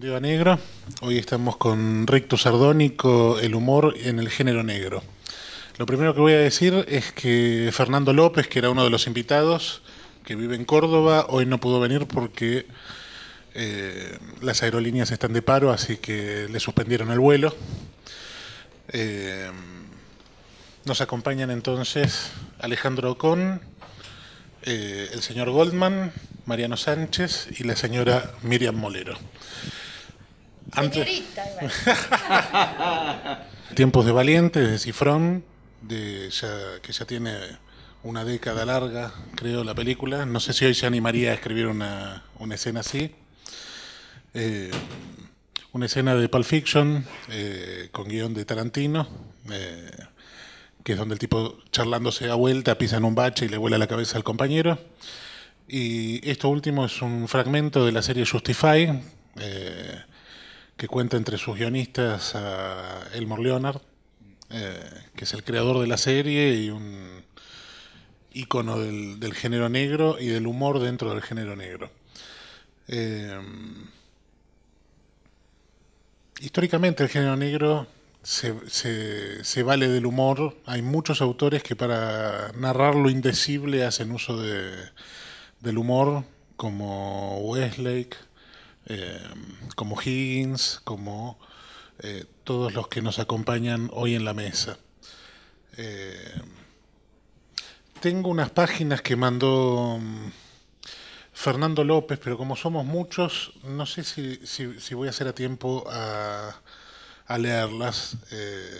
de negro hoy estamos con recto Sardónico, el humor en el género negro. Lo primero que voy a decir es que Fernando López, que era uno de los invitados, que vive en Córdoba, hoy no pudo venir porque eh, las aerolíneas están de paro, así que le suspendieron el vuelo. Eh, nos acompañan entonces Alejandro Ocón... Eh, el señor Goldman, Mariano Sánchez y la señora Miriam Molero. Antes... Tiempos de Valientes, de Cifrón, de que ya tiene una década larga, creo, la película. No sé si hoy se animaría a escribir una, escena así. Eh, una escena de Pulp Fiction eh, con guión de Tarantino que es donde el tipo charlando se da vuelta, pisa en un bache y le vuela la cabeza al compañero. Y esto último es un fragmento de la serie Justify, eh, que cuenta entre sus guionistas a Elmore Leonard, eh, que es el creador de la serie y un ícono del, género negro y del humor dentro del género negro. Eh, históricamente el género negro se, vale del humor. Hay muchos autores que para narrar lo indecible hacen uso del humor, como Westlake, eh, como Higgins, como eh, todos los que nos acompañan hoy en la mesa. Eh, tengo unas páginas que mandó mm, Fernando López, pero como somos muchos, no sé si, si voy a hacer a tiempo a a leerlas. Eh,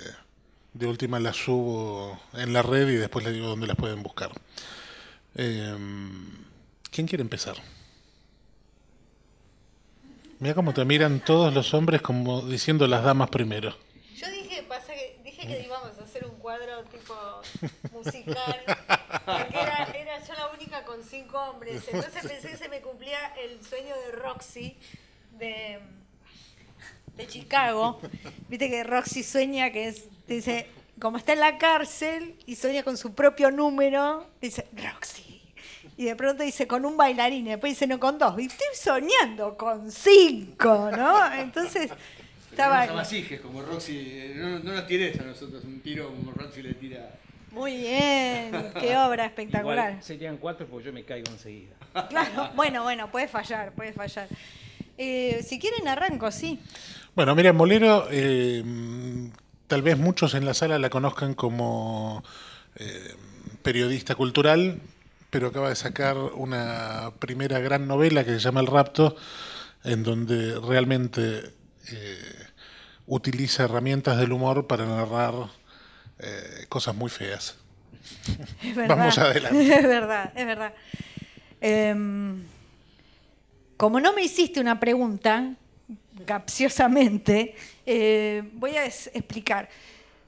de última las subo en la red y después les digo dónde las pueden buscar. Em, ¿Quién quiere empezar? Mira cómo te miran todos los hombres como diciendo las damas primero. Yo dije, que, dije íbamos a hacer un cuadro tipo musical, que era, era yo la única con cinco hombres. Entonces pensé que se me cumplía el sueño de Roxy de de Chicago, viste que Roxy sueña que es, dice, como está en la cárcel y sueña con su propio número, dice, Roxy. Y de pronto dice, con un bailarín, y después dice, no, con dos. Y estoy soñando con cinco, ¿no? Entonces, estaba... No masijes, como Roxy, eh, no, nos tires a nosotros un tiro como Roxy le tira... Muy bien, qué obra espectacular. Igual serían cuatro porque yo me caigo enseguida. Claro, bueno, bueno, puede fallar, puede fallar. Eh, si quieren arranco, sí. Bueno, mira, Molero, eh, tal vez muchos en la sala la conozcan como eh, periodista cultural, pero acaba de sacar una primera gran novela que se llama El rapto, en donde realmente eh, utiliza herramientas del humor para narrar cosas muy feas. Es verdad, Vamos adelante. Es verdad, es verdad. Em, como no me hiciste una pregunta, capciosamente, eh, voy a explicar.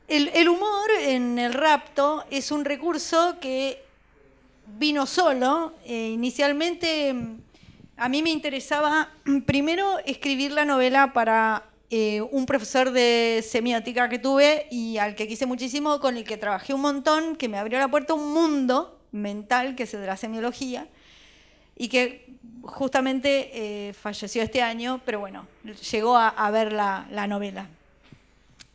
El, humor en el rapto es un recurso que vino solo. Eh, inicialmente mm, a mí me interesaba mm, primero escribir la novela para eh, un profesor de semiótica que tuve y al que quise muchísimo, con el que trabajé un montón, que me abrió la puerta a un mundo mental que es el de la semiología y que justamente eh, falleció este año, pero bueno, llegó a, ver la, novela.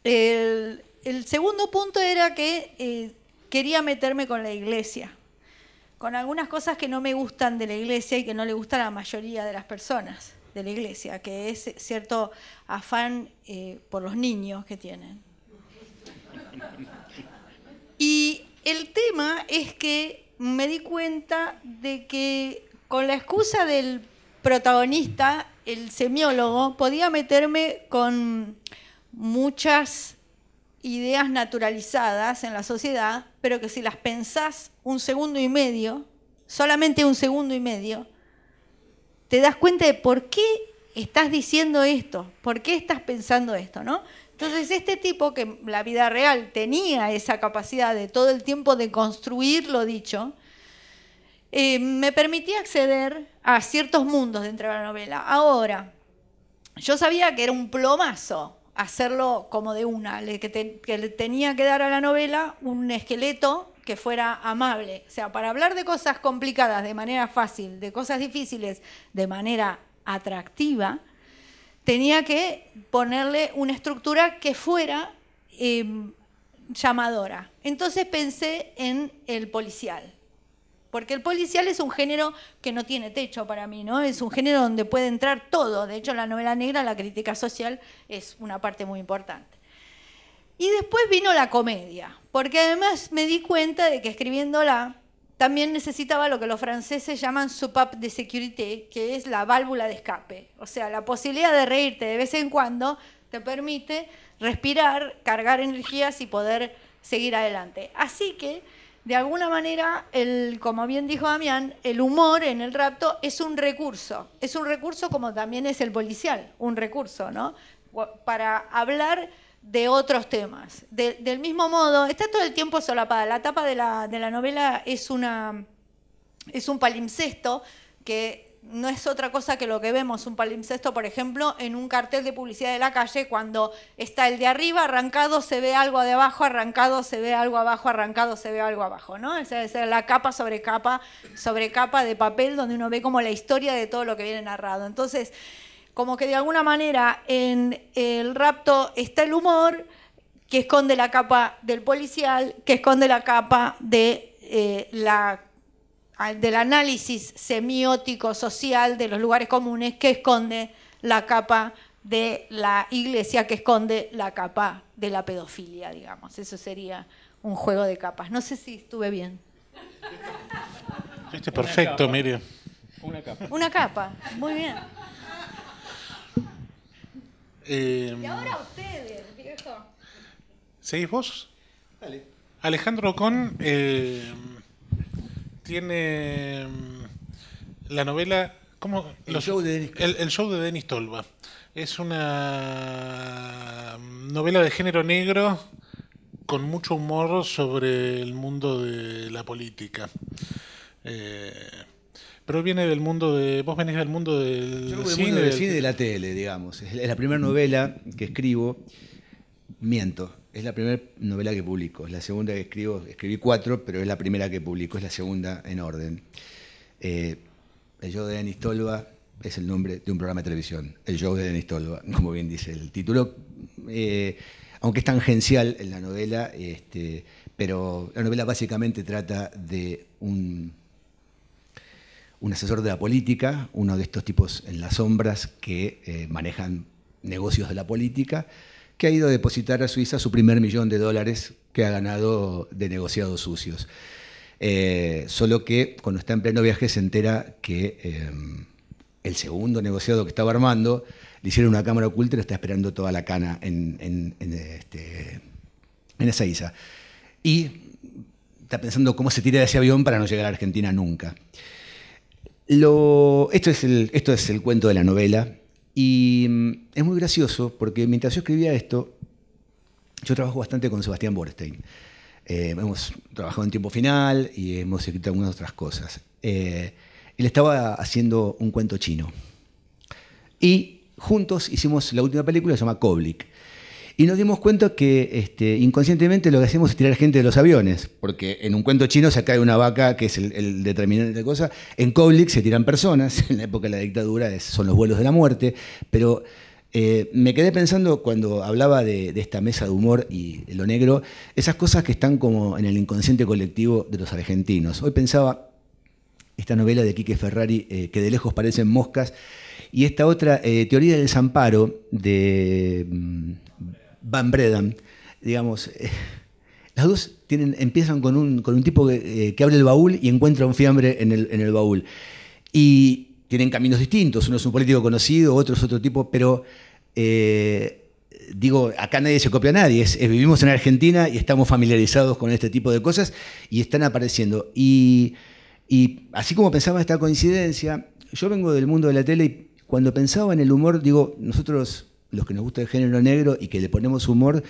El, segundo punto era que eh, quería meterme con la iglesia, con algunas cosas que no me gustan de la iglesia y que no le gusta a la mayoría de las personas de la iglesia, que es cierto afán eh, por los niños que tienen. Y el tema es que me di cuenta de que con la excusa del protagonista, el semiólogo, podía meterme con muchas ideas naturalizadas en la sociedad, pero que si las pensás un segundo y medio, solamente un segundo y medio, te das cuenta de por qué estás diciendo esto, por qué estás pensando esto, ¿no? Entonces, este tipo que la vida real tenía esa capacidad de todo el tiempo de construir lo dicho, eh, me permitía acceder a ciertos mundos dentro de la novela. Ahora, yo sabía que era un plomazo hacerlo como de una, que, le tenía que dar a la novela un esqueleto que fuera amable. O sea, para hablar de cosas complicadas de manera fácil, de cosas difíciles de manera atractiva, tenía que ponerle una estructura que fuera eh, llamadora. Entonces pensé en el policial. Porque el policial es un género que no tiene techo para mí, ¿no? Es un género donde puede entrar todo. De hecho, la novela negra, la crítica social, es una parte muy importante. Y después vino la comedia, porque además me di cuenta de que escribiéndola también necesitaba lo que los franceses llaman su de sécurité, que es la válvula de escape. O sea, la posibilidad de reírte de vez en cuando te permite respirar, cargar energías y poder seguir adelante. Así que de alguna manera, el, como bien dijo Damián, el humor en el rapto es un recurso, es un recurso como también es el policial, un recurso, ¿no? Para hablar de otros temas. del mismo modo, está todo el tiempo solapada. La tapa de la, de la novela es, una, es un palimpsesto que no es otra cosa que lo que vemos, un palimpsesto, por ejemplo, en un cartel de publicidad de la calle, cuando está el de arriba arrancado, se ve algo de abajo, arrancado, se ve algo abajo, arrancado, se ve algo abajo, ¿no? Esa ser la capa sobre capa, sobre capa de papel, donde uno ve como la historia de todo lo que viene narrado. Entonces, como que de alguna manera en el rapto está el humor que esconde la capa del policial, que esconde la capa de eh, la del análisis semiótico social de los lugares comunes que esconde la capa de la iglesia, que esconde la capa de la pedofilia, digamos. Eso sería un juego de capas. No sé si estuve bien. Este perfecto, Miriam. Una capa. Una capa, muy bien. Em, y ahora ustedes, ¿Seguís vos? Alejandro con... Eh, tiene mm, la novela. ¿Cómo? El, show, de Denis. El, el show de Denis Tolba. Es una mm, novela de género negro con mucho humor sobre el mundo de la política. Eh, pero viene del mundo de. Vos venís del mundo del, del cine y de la tele, digamos. Es la primera novela que escribo. Miento. Es la primera novela que publico, es la segunda que escribo, escribí cuatro, pero es la primera que publico, es la segunda en orden. Eh, el show de Denis Tolba es el nombre de un programa de televisión, el show de Denis Tolba, como bien dice el título, eh, aunque es tangencial en la novela, este, pero la novela básicamente trata de un, asesor de la política, uno de estos tipos en las sombras que eh, manejan negocios de la política, que ha ido a depositar a Suiza su primer millón de dólares que ha ganado de negociados sucios. Eh, solo que cuando está en pleno viaje se entera que eh, el segundo negociado que estaba armando le hicieron una cámara oculta y le está esperando toda la cana en, este, esa isla. Y está pensando cómo se tira de ese avión para no llegar a Argentina nunca. esto, es esto es el cuento de la novela. Y mm, es muy gracioso porque mientras yo escribía esto, yo trabajo bastante con Sebastián Borstein. Eh, hemos trabajado en tiempo final y hemos escrito algunas otras cosas. Eh, él estaba haciendo un cuento chino. Y juntos hicimos la última película, se llama Koblik. Y nos dimos cuenta que este, inconscientemente lo que hacemos es tirar gente de los aviones, porque en un cuento chino se cae una vaca, que es el, determinante de cosa, en Koblik se tiran personas, en la época de la dictadura son los vuelos de la muerte, pero eh, me quedé pensando cuando hablaba de, esta mesa de humor y lo negro, esas cosas que están como en el inconsciente colectivo de los argentinos. Hoy pensaba esta novela de Quique Ferrari, eh, que de lejos parecen moscas, y esta otra, eh, Teoría del Desamparo, de... Mm, Van Bredam, digamos, eh, las dos tienen, empiezan con un, tipo eh, que, abre el baúl y encuentra un fiambre en el, baúl. Y tienen caminos distintos, uno es un político conocido, otro es otro tipo, pero eh, digo, acá nadie se copia a nadie, vivimos en Argentina y estamos familiarizados con este tipo de cosas y están apareciendo. Y, y así como pensaba esta coincidencia, yo vengo del mundo de la tele y cuando pensaba en el humor, digo, nosotros los que nos gusta el género negro y que le ponemos humor,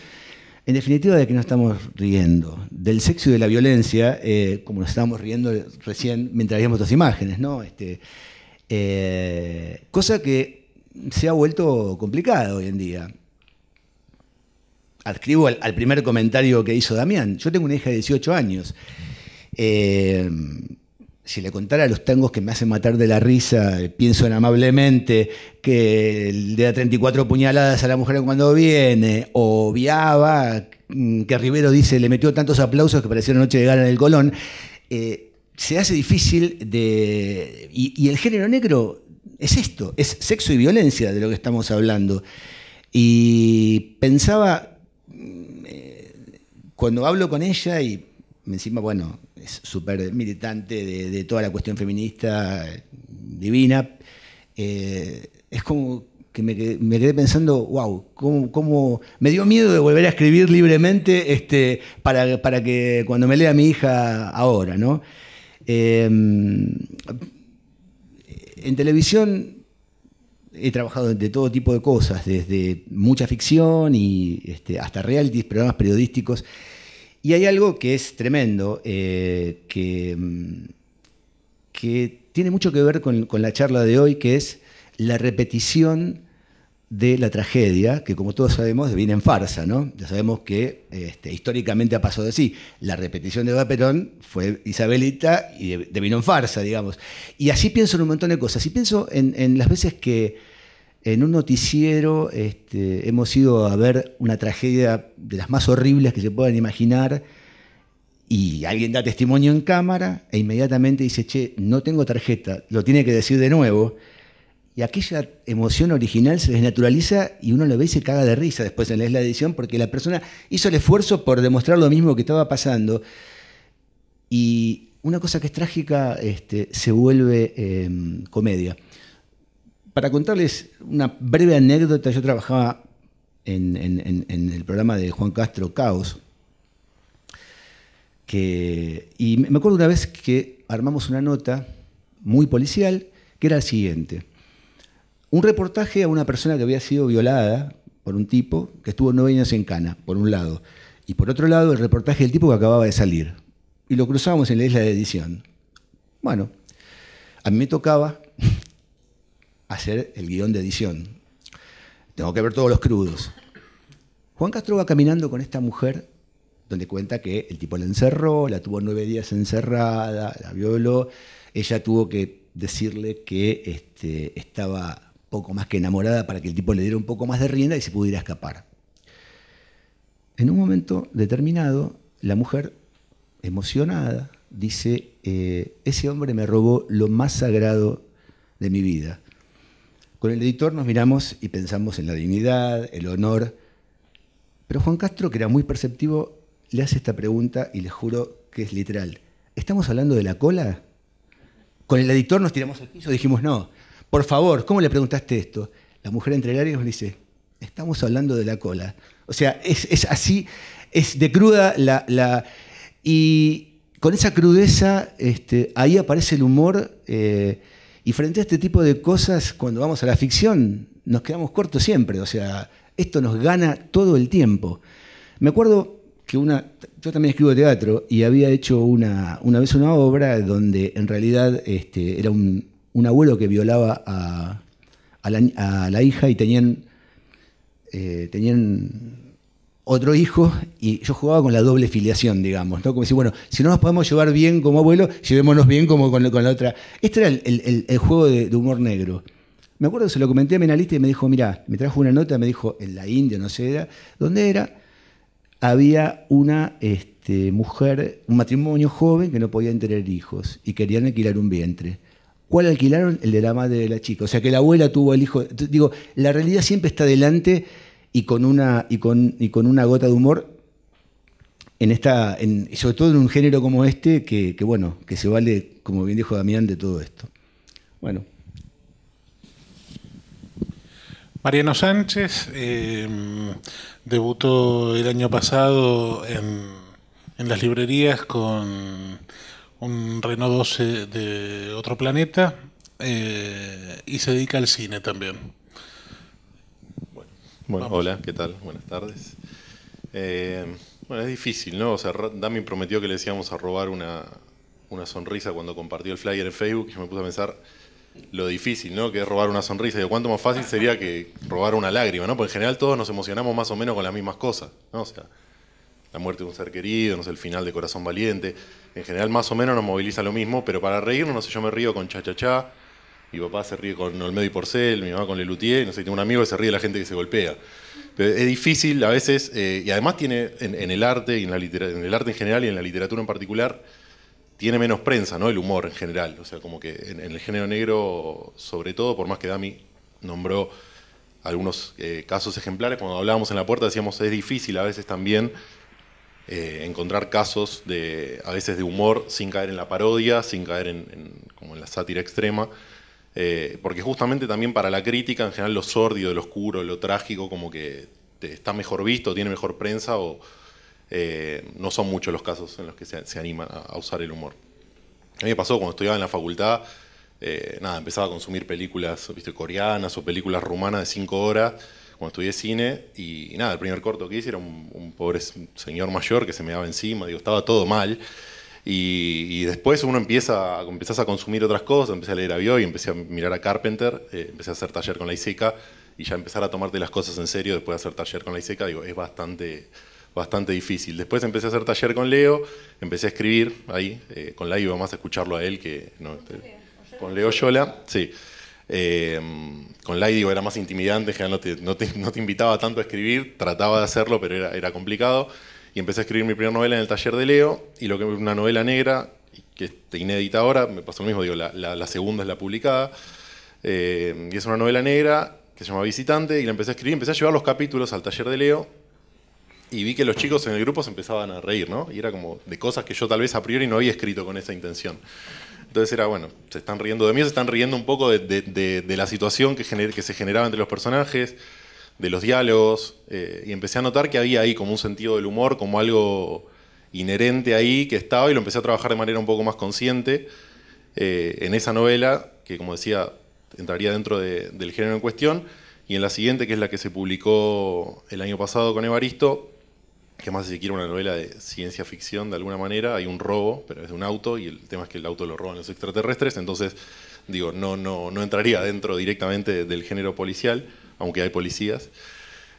en definitiva, de que no estamos riendo. Del sexo y de la violencia, eh, como nos estábamos riendo recién mientras veíamos dos imágenes, ¿no? Este, eh, cosa que se ha vuelto complicada hoy en día. Adscribo al, primer comentario que hizo Damián. Yo tengo una hija de 18 años. Eh, si le contara los tangos que me hacen matar de la risa, eh, pienso en amablemente, que le da 34 puñaladas a la mujer cuando viene, o viaba, mm, que Rivero dice, le metió tantos aplausos que parecieron noche de gala en el Colón, eh, se hace difícil de... Y, el género negro es esto, es sexo y violencia de lo que estamos hablando. Y pensaba, mm, eh, cuando hablo con ella y encima, bueno, súper militante de, toda la cuestión feminista divina. Eh, es como que me quedé, pensando, wow, cómo, me dio miedo de volver a escribir libremente este, para, que cuando me lea mi hija ahora, ¿no? Eh, en televisión he trabajado de todo tipo de cosas, desde mucha ficción y este, hasta reality programas periodísticos. Y hay algo que es tremendo, eh, que, mm, que, tiene mucho que ver con, la charla de hoy, que es la repetición de la tragedia, que como todos sabemos viene en farsa, ¿no? Ya sabemos que este, históricamente ha pasado así. La repetición de Eva fue Isabelita y devino en farsa, digamos. Y así pienso en un montón de cosas. Y pienso en las veces que en un noticiero este, hemos ido a ver una tragedia de las más horribles que se puedan imaginar y alguien da testimonio en cámara e inmediatamente dice, che, no tengo tarjeta, lo tiene que decir de nuevo. Y aquella emoción original se desnaturaliza y uno lo ve y se caga de risa después en la edición porque la persona hizo el esfuerzo por demostrar lo mismo que estaba pasando. Y una cosa que es trágica este, se vuelve em, comedia para contarles una breve anécdota, yo trabajaba en, el programa de Juan Castro Caos, y me acuerdo una vez que armamos una nota muy policial que era la siguiente. Un reportaje a una persona que había sido violada por un tipo que estuvo nueve años en Cana, por un lado. Y por otro lado, el reportaje del tipo que acababa de salir. Y lo cruzábamos en la isla de edición. Bueno, a mí me tocaba hacer el guión de edición. Tengo que ver todos los crudos. Juan Castro va caminando con esta mujer donde cuenta que el tipo la encerró, la tuvo nueve días encerrada, la violó. Ella tuvo que decirle que este, estaba poco más que enamorada para que el tipo le diera un poco más de rienda y se pudiera escapar. En un momento determinado, la mujer, emocionada, dice, eh, ese hombre me robó lo más sagrado de mi vida, con el editor nos miramos y pensamos en la dignidad, el honor. Pero Juan Castro, que era muy perceptivo, le hace esta pregunta y le juro que es literal. ¿Estamos hablando de la cola? Con el editor nos tiramos al piso y dijimos, no, por favor, ¿cómo le preguntaste esto? La mujer entre el y nos dice, estamos hablando de la cola. O sea, es, así, es de cruda la, y con esa crudeza este, ahí aparece el humor. Eh, y frente a este tipo de cosas, cuando vamos a la ficción, nos quedamos cortos siempre, o sea, esto nos gana todo el tiempo. Me acuerdo que una, yo también escribo teatro y había hecho una, una vez una obra donde en realidad este, era un, abuelo que violaba a, la, hija y tenían, eh, tenían otro hijo, y yo jugaba con la doble filiación, digamos, ¿no? Como decir, bueno, si no nos podemos llevar bien como abuelo, llevémonos bien como con, la otra. Este era el, juego de, humor negro. Me acuerdo se lo comenté a mi y me dijo, mira, me trajo una nota, me dijo, en la India, no sé, era, ¿dónde era? Había una este, mujer, un matrimonio joven que no podían tener hijos y querían alquilar un vientre. ¿Cuál alquilaron? El de la madre de la chica. O sea que la abuela tuvo el hijo. Digo, la realidad siempre está delante y con una, y con, y con una gota de humor en esta, sobre todo en un género como este, que, bueno, que se vale, como bien dijo Damián, de todo esto. Bueno. Mariano Sánchez eh, debutó el año pasado en, en, las librerías con un Renault 12 de otro planeta eh, y se dedica al cine también. Bueno, hola, ¿qué tal? Buenas tardes. Eh, bueno, es difícil, ¿no? O sea, Dami prometió que le decíamos a robar una, sonrisa cuando compartió el flyer en Facebook y me puse a pensar lo difícil, ¿no? Que es robar una sonrisa. Y cuánto más fácil sería que robar una lágrima, ¿no? Porque en general todos nos emocionamos más o menos con las mismas cosas, ¿no? O sea, la muerte de un ser querido, no sé, el final de Corazón Valiente. En general más o menos nos moviliza lo mismo, pero para reírnos, no sé, yo me río con cha-cha-cha mi papá se ríe con Olmedo y Porcel, mi mamá con Lelutier, no sé, tengo un amigo que se ríe de la gente que se golpea. Pero es difícil a veces, eh, y además tiene en, el arte, y en, la en el arte en general y en la literatura en particular, tiene menos prensa, ¿no? El humor en general. O sea, como que en, el género negro, sobre todo, por más que Dami nombró algunos eh, casos ejemplares, cuando hablábamos en la puerta decíamos es difícil a veces también eh, encontrar casos de, a veces de humor sin caer en la parodia, sin caer en como en la sátira extrema. Eh, porque justamente también para la crítica, en general, lo sordido, lo oscuro, lo trágico, como que está mejor visto, tiene mejor prensa, o eh, no son muchos los casos en los que se, anima a, usar el humor. A mí me pasó cuando estudiaba en la facultad, eh, nada, empezaba a consumir películas ¿viste, coreanas o películas rumanas de cinco horas cuando estudié cine y, nada, el primer corto que hice era un, un pobre señor mayor que se me daba encima, digo, estaba todo mal. Y, después uno empieza, a consumir otras cosas, empecé a leer a Bio y empecé a mirar a Carpenter, eh, empecé a hacer taller con la ISECA y ya empezar a tomarte las cosas en serio después de hacer taller con la ISECA, digo, es bastante, bastante difícil. Después empecé a hacer taller con Leo, empecé a escribir ahí, eh, con la iba más a escucharlo a él que no, este, con Leo Yola, sí. Em, con Lai digo, era más intimidante, no te, no, te, invitaba tanto a escribir, trataba de hacerlo, pero era complicado. Y empecé a escribir mi primera novela en el taller de Leo, y lo que una novela negra, que está inédita ahora, me pasó lo mismo, digo, la, segunda es la publicada, eh, y es una novela negra que se llama Visitante, y la empecé a escribir, empecé a llevar los capítulos al taller de Leo, y vi que los chicos en el grupo se empezaban a reír, ¿no? Y era como de cosas que yo tal vez a priori no había escrito con esa intención. Entonces era, bueno, se están riendo de mí, se están riendo un poco de, la situación que, que se generaba entre los personajes, de los diálogos, eh, y empecé a notar que había ahí como un sentido del humor, como algo inherente ahí que estaba, y lo empecé a trabajar de manera un poco más consciente eh, en esa novela, que como decía, entraría dentro del género en cuestión, y en la siguiente, que es la que se publicó el año pasado con Evaristo, que más siquiera quiere una novela de ciencia ficción de alguna manera, hay un robo, pero es de un auto, y el tema es que el auto lo roban los extraterrestres, entonces, digo, no, no, no entraría dentro directamente del género policial aunque hay policías.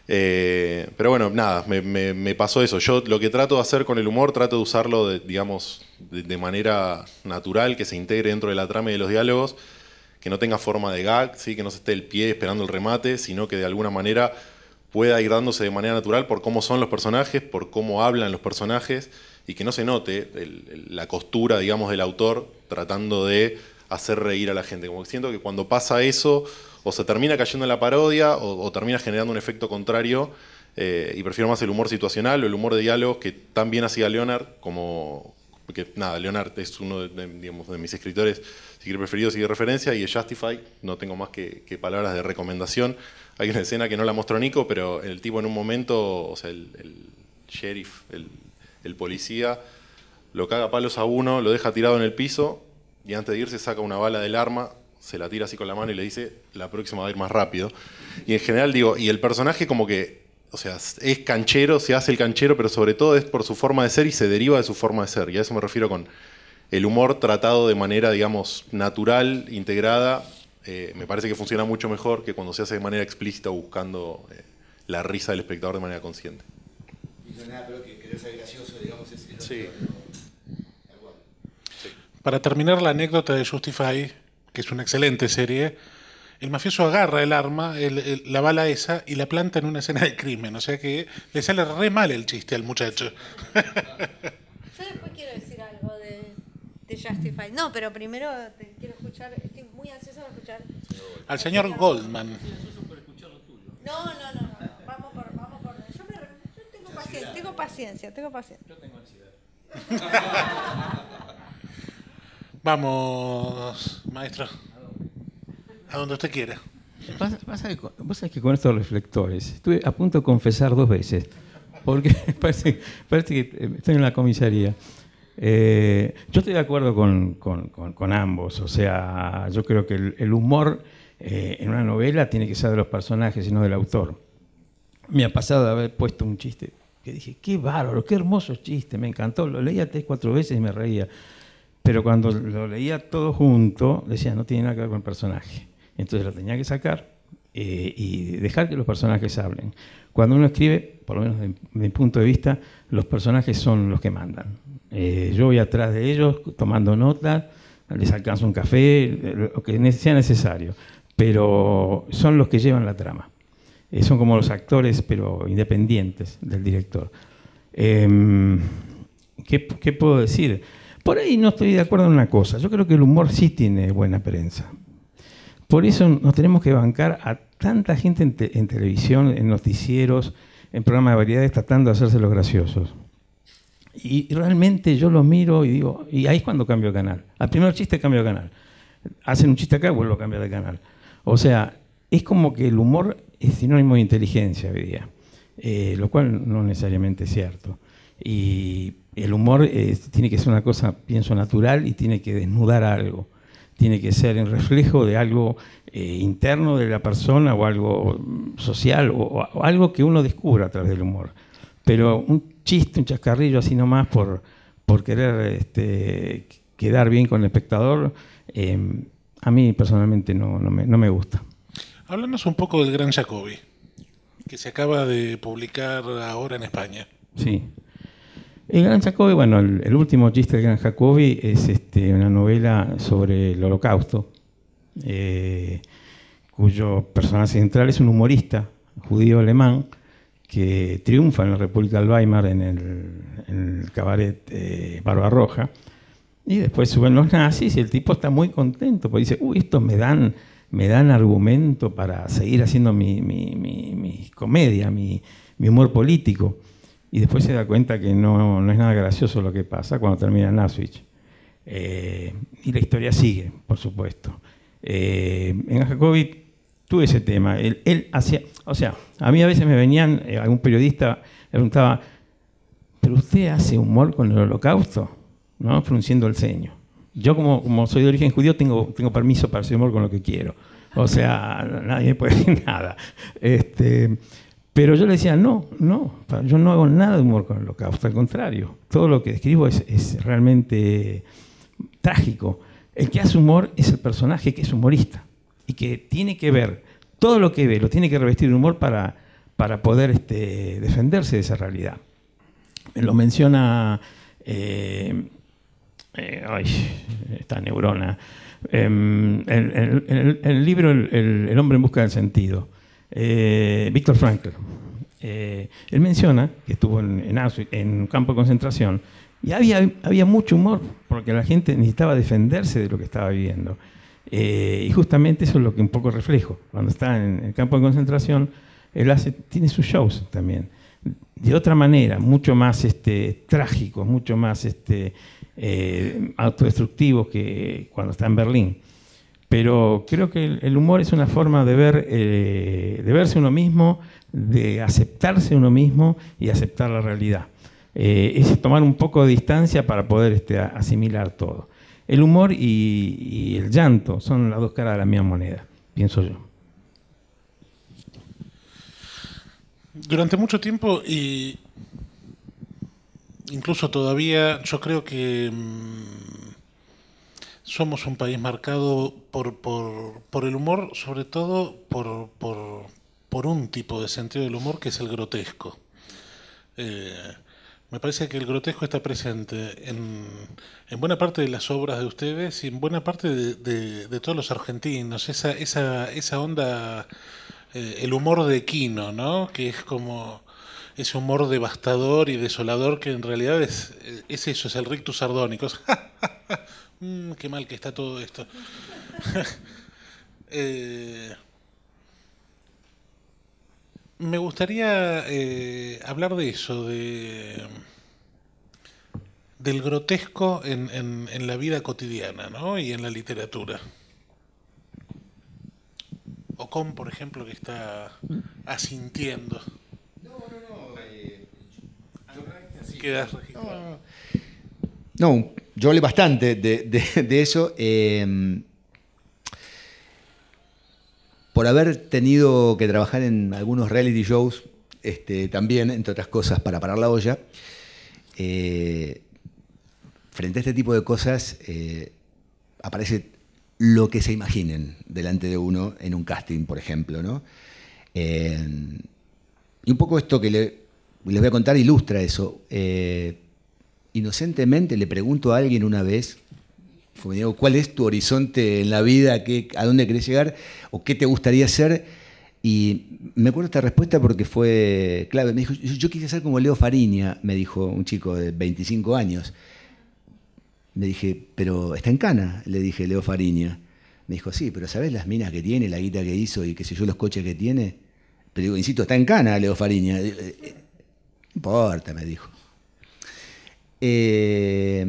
Eh, pero bueno, nada, me, pasó eso. Yo lo que trato de hacer con el humor, trato de usarlo, de, digamos, de, manera natural, que se integre dentro de la trama y de los diálogos, que no tenga forma de gag, ¿sí? que no se esté el pie esperando el remate, sino que de alguna manera pueda ir dándose de manera natural por cómo son los personajes, por cómo hablan los personajes, y que no se note la costura, digamos, del autor tratando de hacer reír a la gente. Como siento que cuando pasa eso o se termina cayendo en la parodia o, termina generando un efecto contrario. Eh, y prefiero más el humor situacional o el humor de diálogo que tan bien hacía Leonard como. Porque nada, Leonard es uno de, mis escritores si preferidos y de referencia. Y Justify, no tengo más que, palabras de recomendación. Hay una escena que no la mostró Nico, pero el tipo en un momento, o sea, el, sheriff, el, policía, lo caga palos a uno, lo deja tirado en el piso y antes de irse saca una bala del arma se la tira así con la mano y le dice, la próxima va a ir más rápido. Y en general digo, y el personaje como que, o sea, es canchero, se hace el canchero, pero sobre todo es por su forma de ser y se deriva de su forma de ser. Y a eso me refiero con el humor tratado de manera, digamos, natural, integrada. Eh, me parece que funciona mucho mejor que cuando se hace de manera explícita buscando eh, la risa del espectador de manera consciente. nada, que es Para terminar la anécdota de Justify, que es una excelente serie, el mafioso agarra el arma, el, la bala esa, y la planta en una escena de crimen. O sea que le sale re mal el chiste al muchacho. Yo después quiero decir algo de, de Justify. No, pero primero te quiero escuchar, estoy muy ansioso de escuchar. Al señor Goldman. No, no, no, no, no. Vamos por, vamos por. Yo, me, yo tengo paciencia, tengo paciencia, tengo paciencia. Yo tengo ansiedad. Vamos, maestro. A donde usted quiera. vos sabés que con estos reflectores estuve a punto de confesar dos veces, porque parece, parece que eh, estoy en la comisaría. Eh, yo estoy de acuerdo con, con, ambos, o sea, yo creo que el, humor eh, en una novela tiene que ser de los personajes y no del autor. Me ha pasado de haber puesto un chiste que dije, qué bárbaro, qué hermoso chiste, me encantó, lo leía tres, cuatro veces y me reía pero cuando lo leía todo junto, decía, no tiene nada que ver con el personaje. Entonces lo tenía que sacar eh, y dejar que los personajes hablen. Cuando uno escribe, por lo menos desde mi punto de vista, los personajes son los que mandan. Eh, yo voy atrás de ellos tomando notas, les alcanzo un café, eh, lo que sea necesario, pero son los que llevan la trama. son como los actores, pero independientes del director. Em, ¿Qué puedo decir? Por ahí no estoy de acuerdo en una cosa. Yo creo que el humor sí tiene buena prensa. Por eso nos tenemos que bancar a tanta gente en, televisión, en noticieros, en programas de variedades, tratando de hacerse los graciosos. Y realmente yo lo miro y digo, y ahí es cuando cambio de canal. Al primer chiste cambio de canal. Hacen un chiste acá, vuelvo a cambiar de canal. O sea, es como que el humor es sinónimo de inteligencia hoy eh, lo cual no necesariamente es cierto. Y el humor eh, tiene que ser una cosa, pienso, natural y tiene que desnudar algo. Tiene que ser el reflejo de algo eh, interno de la persona o algo mm, social o, algo que uno descubra a través del humor. Pero un chiste, un chascarrillo así nomás por, por querer este, quedar bien con el espectador, em, a mí personalmente no, me, no me gusta. Háblanos un poco del Gran Jacobi, que se acaba de publicar ahora en España. Sí. El Gran Jacobi, bueno, el, último chiste del Gran Jacobi es este, una novela sobre el holocausto, eh, cuyo personaje central es un humorista judío alemán que triunfa en la República del Weimar en el, cabaret eh, Barbarroja. Y después suben los nazis y el tipo está muy contento, porque dice, uy, estos me dan, me dan argumento para seguir haciendo mi, mi comedia, mi, humor político y después se da cuenta que no, es nada gracioso lo que pasa cuando termina en eh, y la historia sigue, por supuesto. Eh, en Jacobi tuve ese tema. Él, hacía, o sea, a mí a veces me venían, eh, algún periodista me preguntaba, ¿pero usted hace humor con el holocausto? ¿No? Frunciendo el ceño. Yo como, como soy de origen judío tengo, tengo permiso para hacer humor con lo que quiero. O sea, nadie me puede decir nada. Este, pero yo le decía, no, no, yo no hago nada de humor con el holocausto, al contrario, todo lo que escribo es, realmente trágico. El que hace humor es el personaje que es humorista y que tiene que ver todo lo que ve, lo tiene que revestir de humor para, para poder este, defenderse de esa realidad. Lo menciona eh, eh, ay, esta neurona. en, em, el libro el, hombre en busca del sentido. Eh, Víctor Frankl. Eh, él menciona que estuvo en, en, un campo de concentración, y había, había mucho humor, porque la gente necesitaba defenderse de lo que estaba viviendo. Eh, y justamente eso es lo que un poco reflejo. Cuando está en el campo de concentración, él hace, tiene sus shows también. De otra manera, mucho más este, trágicos, mucho más este, eh, autodestructivos que cuando está en Berlín pero creo que el humor es una forma de, ver, eh, de verse uno mismo, de aceptarse uno mismo y aceptar la realidad. Eh, es tomar un poco de distancia para poder este, asimilar todo. El humor y, el llanto son las dos caras de la misma moneda, pienso yo. Durante mucho tiempo, y incluso todavía, yo creo que... Mm, somos un país marcado por, por, por el humor, sobre todo por, por, por, un tipo de sentido del humor que es el grotesco. Eh, me parece que el grotesco está presente en, en, buena parte de las obras de ustedes y en buena parte de, de, todos los argentinos. Esa, esa, esa onda, eh, el humor de Quino, ¿no? que es como ese humor devastador y desolador que en realidad es, eh, es eso, es el rictus sardónico. Mm, qué mal que está todo esto. Eh, me gustaría eh, hablar de eso, de del grotesco en, la vida cotidiana y en la literatura. O Ocon, por ejemplo, que está asintiendo. No, no, no. Eh, no. no yo hablé bastante de, eso. Em, por haber tenido que trabajar en algunos reality shows, este, también, entre otras cosas, para parar la olla, eh, frente a este tipo de cosas eh, aparece lo que se imaginen delante de uno en un casting, por ejemplo. ¿no? Em, y un poco esto que les voy a contar ilustra eso. Eh, inocentemente le pregunto a alguien una vez, ¿cuál es tu horizonte en la vida? ¿A dónde querés llegar? ¿O qué te gustaría hacer Y me acuerdo esta respuesta porque fue clave. Me dijo, yo, quise ser como Leo Fariña, me dijo un chico de 25 años. me dije, pero está en cana, le dije Leo Fariña. Me dijo, sí, pero ¿sabes las minas que tiene, la guita que hizo y qué sé yo, los coches que tiene? Pero digo, insisto, está en cana Leo Fariña. Eh, eh, no importa, me dijo. Eh,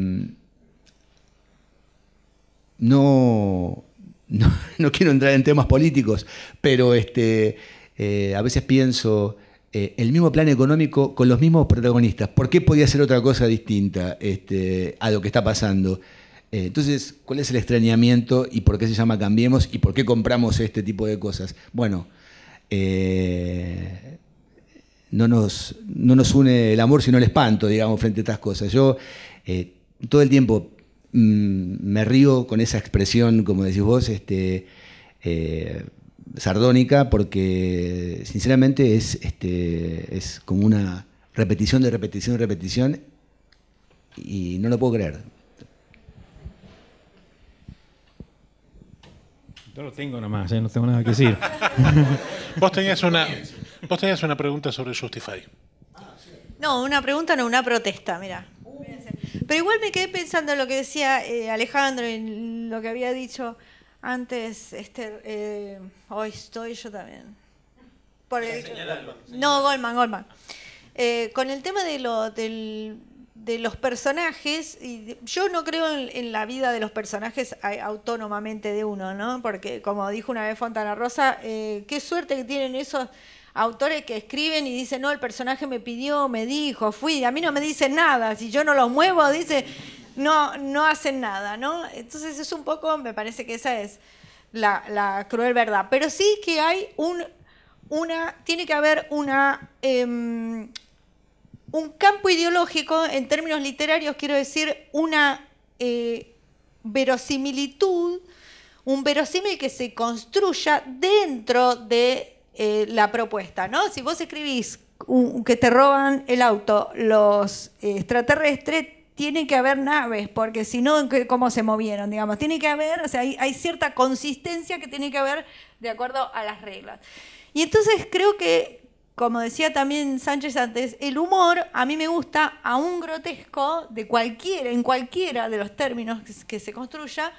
no, no, quiero entrar en temas políticos, pero este, eh, a veces pienso eh, el mismo plan económico con los mismos protagonistas. ¿Por qué podía ser otra cosa distinta este, a lo que está pasando? entonces, ¿cuál es el extrañamiento y por qué se llama Cambiemos y por qué compramos este tipo de cosas? Bueno, no nos, no nos une el amor, sino el espanto, digamos, frente a estas cosas. Yo eh, todo el tiempo mm, me río con esa expresión, como decís vos, este, eh, sardónica, porque sinceramente es, este, es como una repetición de repetición de repetición y no lo puedo creer. Yo lo tengo nomás, ¿eh? no tengo nada que decir. Vos tenías una... Vos tenías una pregunta sobre Justify. No, una pregunta no, una protesta, mira. Pero igual me quedé pensando en lo que decía eh, Alejandro, en lo que había dicho antes, este, eh, hoy estoy yo también. no, Goldman, Goldman. Eh, con el tema de, lo, de los personajes, yo no creo en, en, la vida de los personajes autónomamente de uno, ¿no? Porque como dijo una vez Fontana Rosa, qué suerte que tienen esos autores que escriben y dicen, no, el personaje me pidió, me dijo, fui, a mí no me dice nada, si yo no lo muevo, dice, no, no hacen nada, ¿no? Entonces es un poco, me parece que esa es la, cruel verdad. Pero sí que hay un, una, tiene que haber una... Em, un campo ideológico, en términos literarios quiero decir una eh, verosimilitud, un verosímil que se construya dentro de eh, la propuesta, ¿no? Si vos escribís que te roban el auto los extraterrestres, tiene que haber naves, porque si no, ¿cómo se movieron? Digamos, tiene que haber, o sea, hay, cierta consistencia que tiene que haber de acuerdo a las reglas. Y entonces creo que, como decía también Sánchez antes, el humor a mí me gusta a grotesco de cualquiera, en cualquiera de los términos que se construya,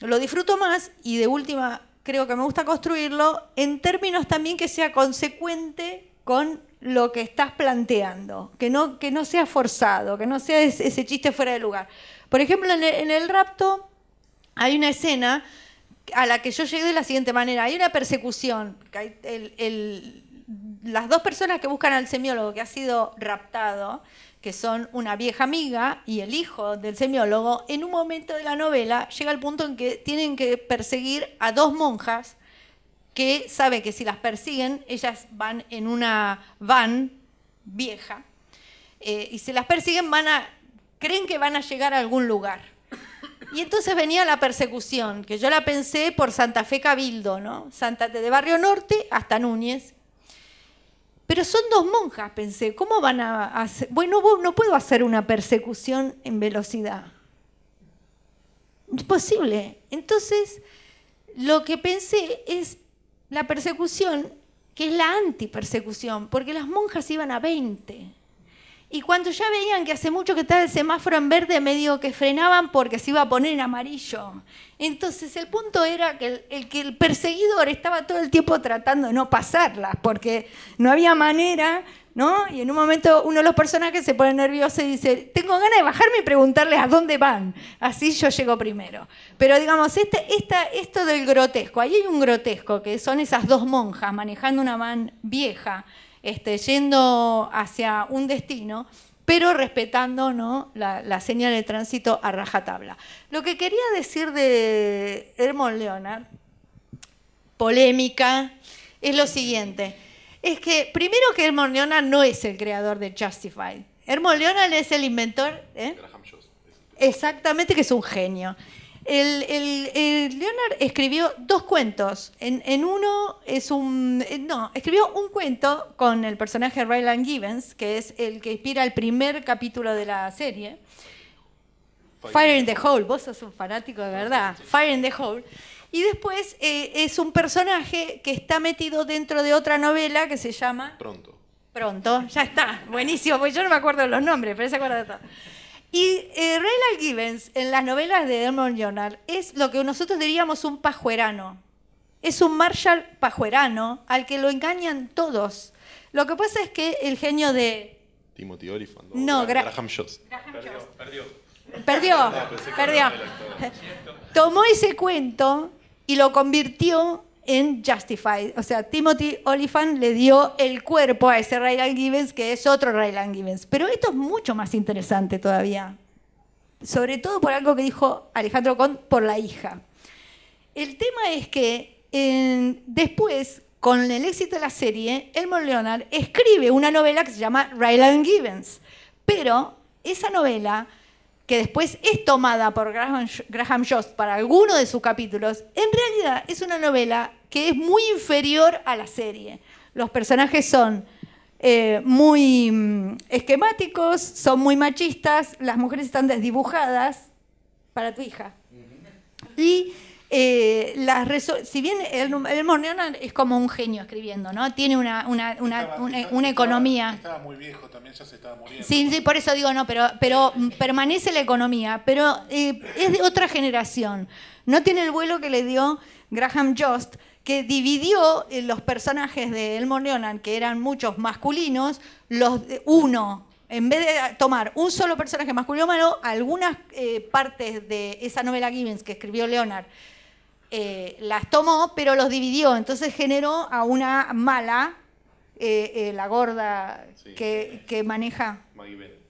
lo disfruto más y de última creo que me gusta construirlo en términos también que sea consecuente con lo que estás planteando, que no, que no sea forzado, que no sea ese, chiste fuera de lugar. Por ejemplo, en el, rapto hay una escena a la que yo llegué de la siguiente manera, hay una persecución, las dos personas que buscan al semiólogo que ha sido raptado, que son una vieja amiga y el hijo del semiólogo, en un momento de la novela llega el punto en que tienen que perseguir a dos monjas que sabe que si las persiguen, ellas van en una van vieja, eh, y si las persiguen, van a, creen que van a llegar a algún lugar. Y entonces venía la persecución, que yo la pensé por Santa Fe Cabildo, ¿no? Santa de Barrio Norte hasta Núñez, pero son dos monjas, pensé, ¿cómo van a hacer? Bueno, no puedo hacer una persecución en velocidad. Imposible. Entonces, lo que pensé es la persecución, que es la antipersecución, porque las monjas iban a 20 y cuando ya veían que hace mucho que estaba el semáforo en verde, medio que frenaban porque se iba a poner en amarillo. Entonces el punto era que el, perseguidor estaba todo el tiempo tratando de no pasarlas, porque no había manera, ¿no? Y en un momento uno de los personajes se pone nervioso y dice, tengo ganas de bajarme y preguntarles a dónde van, así yo llego primero. Pero digamos, este, esta, esto del grotesco, ahí hay un grotesco, que son esas dos monjas manejando una van vieja este, yendo hacia un destino, pero respetando ¿no? la, señal de tránsito a rajatabla. Lo que quería decir de Hermon Leonard, polémica, es lo siguiente. Es que primero que Hermon Leonard no es el creador de Justified. Hermon Leonard es el inventor... ¿eh? Exactamente, que es un genio. El, Leonard escribió dos cuentos. En, uno es un. Eh, no, escribió un cuento con el personaje Ryland Gibbons que es el que inspira el primer capítulo de la serie. Fire, in the Hole, vos sos un fanático de verdad. Fire in the Hole. Y después eh, es un personaje que está metido dentro de otra novela que se llama. Pronto. Pronto, ya está, buenísimo, Pues yo no me acuerdo los nombres, pero se acuerda de todo. Y eh, Gibbons en las novelas de Edmond Leonard, es lo que nosotros diríamos un pajuerano. Es un Marshall pajuerano al que lo engañan todos. Lo que pasa es que el genio de... Timothy Olyphant. No, Graham Perdió, perdió. perdió. Tomó ese cuento y lo convirtió en Justified. O sea, Timothy Oliphant le dio el cuerpo a ese Raylan Givens, que es otro Raylan Givens. Pero esto es mucho más interesante todavía. Sobre todo por algo que dijo Alejandro Con por la hija. El tema es que después, con el éxito de la serie, Elmore Leonard escribe una novela que se llama Raylan Givens. Pero esa novela que después es tomada por Graham, Graham Jost para alguno de sus capítulos, en realidad es una novela que es muy inferior a la serie. Los personajes son eh, muy mm, esquemáticos, son muy machistas, las mujeres están desdibujadas para tu hija. Y eh, las si bien el, Leonard es como un genio escribiendo, ¿no? Tiene una, economía. Estaba, muy viejo, también ya se estaba muriendo. Sí, sí, por eso digo no, pero, pero permanece la economía, pero eh, es de otra generación. No tiene el vuelo que le dio Graham Jost, que dividió eh, los personajes de El Leonard que eran muchos masculinos, los de uno en vez de tomar un solo personaje masculino algunas partes de esa novela Gibbons que escribió Leonard eh, las tomó, pero los dividió. Entonces generó a una mala, eh, eh, la gorda que, maneja. Maggie Bennett.